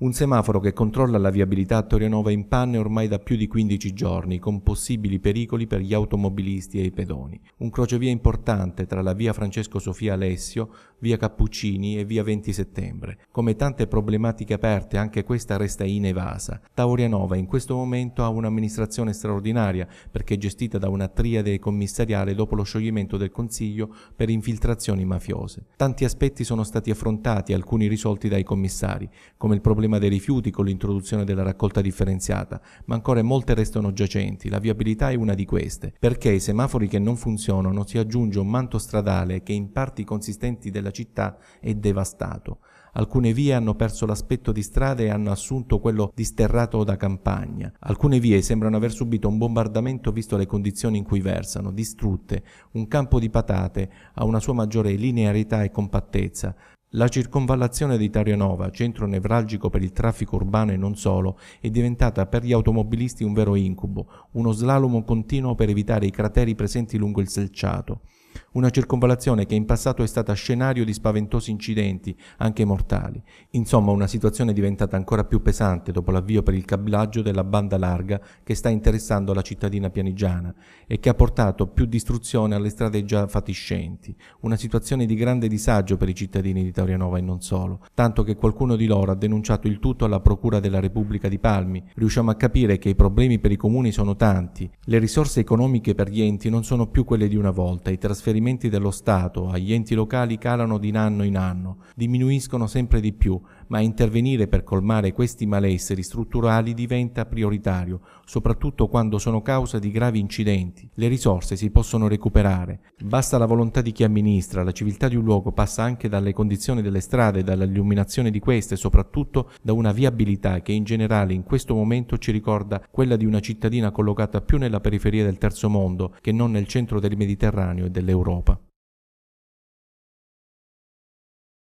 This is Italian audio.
Un semaforo che controlla la viabilità a Torionova in panne ormai da più di 15 giorni, con possibili pericoli per gli automobilisti e i pedoni. Un crocevia importante tra la via Francesco Sofia Alessio, via Cappuccini e via 20 Settembre. Come tante problematiche aperte, anche questa resta inevasa. Taurianova in questo momento ha un'amministrazione straordinaria perché è gestita da una triade commissariale dopo lo scioglimento del Consiglio per infiltrazioni mafiose. Tanti aspetti sono stati affrontati, alcuni risolti dai commissari, come il problema prima dei rifiuti con l'introduzione della raccolta differenziata, ma ancora molte restano giacenti, la viabilità è una di queste, perché i semafori che non funzionano si aggiunge un manto stradale che in parti consistenti della città è devastato. Alcune vie hanno perso l'aspetto di strada e hanno assunto quello di sterrato da campagna. Alcune vie sembrano aver subito un bombardamento visto le condizioni in cui versano, distrutte. Un campo di patate ha una sua maggiore linearità e compattezza, la circonvallazione di Tarionova, centro nevralgico per il traffico urbano e non solo, è diventata per gli automobilisti un vero incubo, uno slalom continuo per evitare i crateri presenti lungo il selciato. Una circonvalazione che in passato è stata scenario di spaventosi incidenti, anche mortali. Insomma, una situazione diventata ancora più pesante dopo l'avvio per il cablaggio della banda larga che sta interessando la cittadina pianigiana e che ha portato più distruzione alle strade già fatiscenti. Una situazione di grande disagio per i cittadini di Taurianova e non solo, tanto che qualcuno di loro ha denunciato il tutto alla Procura della Repubblica di Palmi. Riusciamo a capire che i problemi per i comuni sono tanti, le risorse economiche per gli enti non sono più quelle di una volta, i trasferimenti trasferimenti dello Stato agli enti locali calano di anno in anno, diminuiscono sempre di più, ma intervenire per colmare questi malesseri strutturali diventa prioritario, soprattutto quando sono causa di gravi incidenti. Le risorse si possono recuperare, basta la volontà di chi amministra, la civiltà di un luogo passa anche dalle condizioni delle strade, dall'illuminazione di queste e soprattutto da una viabilità che in generale in questo momento ci ricorda quella di una cittadina collocata più nella periferia del terzo mondo che non nel centro del Mediterraneo e dell'Europa.